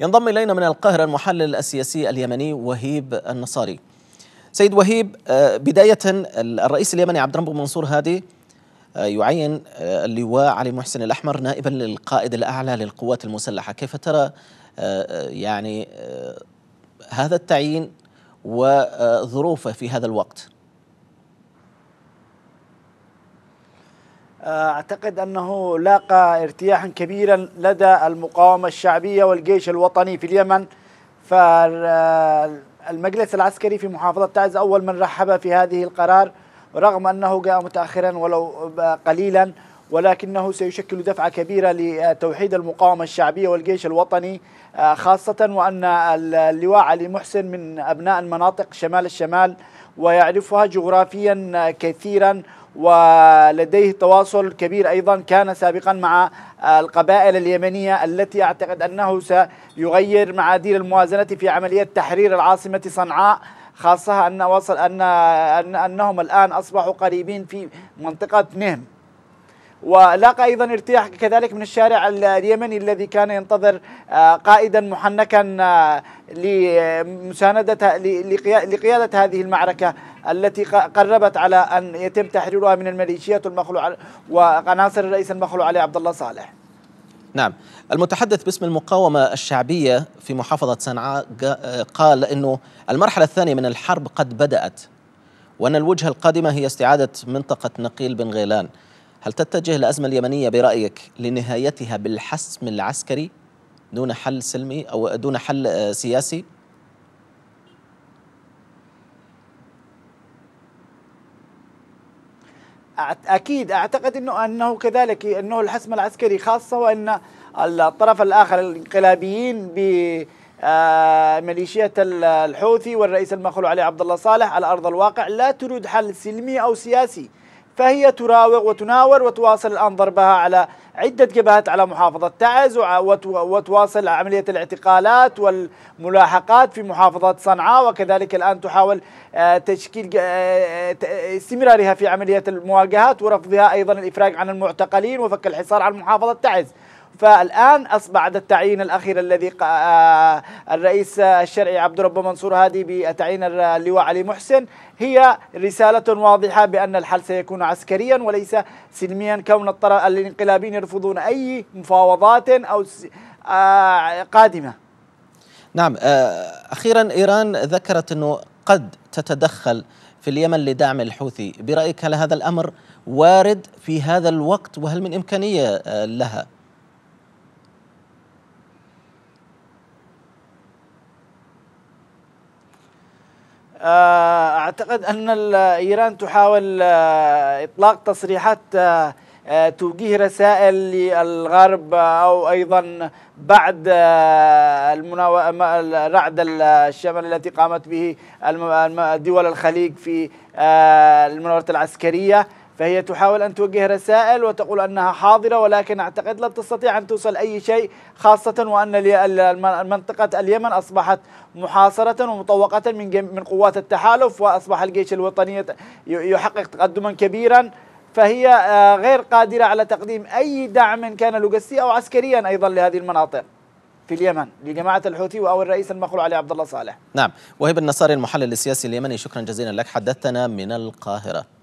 ينضم إلينا من القاهرة المحلل السياسي اليمني وهيب النصاري سيد وهيب آه، بداية الرئيس اليمني عبد الرب منصور هادي آه، يعين آه، اللواء علي محسن الأحمر نائبا للقائد الأعلى للقوات المسلحة كيف ترى يعني هذا التعيين وظروفه في هذا الوقت أعتقد أنه لاقى ارتياحا كبيرا لدى المقاومة الشعبية والجيش الوطني في اليمن فالمجلس العسكري في محافظة تعز أول من رحب في هذه القرار رغم أنه جاء متأخرا ولو قليلا ولكنه سيشكل دفعة كبيرة لتوحيد المقاومة الشعبية والجيش الوطني آه، خاصة وأن اللواء علي محسن من أبناء المناطق شمال الشمال ويعرفها جغرافيا كثيرا ولديه تواصل كبير أيضا كان سابقا مع آه، القبائل اليمنية التي أعتقد أنه سيغير معادير الموازنة في عملية تحرير العاصمة صنعاء خاصة أن وصل أن أنهم الآن أصبحوا قريبين في منطقة نهم ولاقى أيضا ارتياح كذلك من الشارع اليمني الذي كان ينتظر آه، قائدا محنكا آه، لمساندة لقيادة هذه المعركة التي قربت على أن يتم تحريرها من الميليشيات المخلوع وعناصر الرئيس المخلوع علي عبد الله صالح نعم المتحدث باسم المقاومة الشعبية في محافظة صنعاء آه، قال أنه المرحلة الثانية من الحرب قد بدأت وأن الوجهة القادمة هي استعادة منطقة نقيل بن غيلان هل تتجه الأزمة اليمنية برأيك لنهايتها بالحسم العسكري دون حل سلمي أو دون حل آه، سياسي؟ اكيد اعتقد انه انه كذلك انه الحسم العسكري خاصه وان الطرف الاخر الانقلابيين ب آه، ميليشيات الحوثي والرئيس المخلوع علي عبد الله صالح على ارض الواقع لا تريد حل سلمي او سياسي فهي تراوغ وتناور وتواصل الآن ضربها على عدة جبهات على محافظة تعز وتواصل عملية الاعتقالات والملاحقات في محافظة صنعاء وكذلك الآن تحاول آه، تشكيل آه، آه، استمرارها في عملية المواجهات ورفضها أيضا الإفراج عن المعتقلين وفك الحصار عن محافظة تعز فالآن بعد التعيين الأخير الذي آه، الرئيس الشرعي عبد الرب منصور هادي بتعيين اللواء علي محسن هي رسالة واضحة بأن الحل سيكون عسكريا وليس سلميا كون الطرف الانقلابيين يرفضون أي مفاوضات أو آه، قادمة نعم آه، أخيرا إيران ذكرت أنه قد تتدخل في اليمن لدعم الحوثي برأيك هل هذا الأمر وارد في هذا الوقت وهل من إمكانية لها؟ آه، اعتقد ان ايران تحاول آه، اطلاق تصريحات آه، توجيه رسائل للغرب او ايضا بعد المناو... الرعد الشمال التي قامت به دول الخليج في المناورة العسكرية فهي تحاول أن توجه رسائل وتقول أنها حاضرة ولكن أعتقد لن تستطيع أن توصل أي شيء خاصة وأن منطقة اليمن أصبحت محاصرة ومطوقة من من قوات التحالف وأصبح الجيش الوطني يحقق تقدما كبيرا فهي آه، غير قادرة على تقديم أي دعم كان لوجستي أو عسكريا أيضا لهذه المناطق في اليمن لجماعة الحوثي أو الرئيس المخلوع علي عبد الله صالح نعم وهيب النصاري المحلل السياسي اليمني شكرا جزيلا لك حدثتنا من القاهرة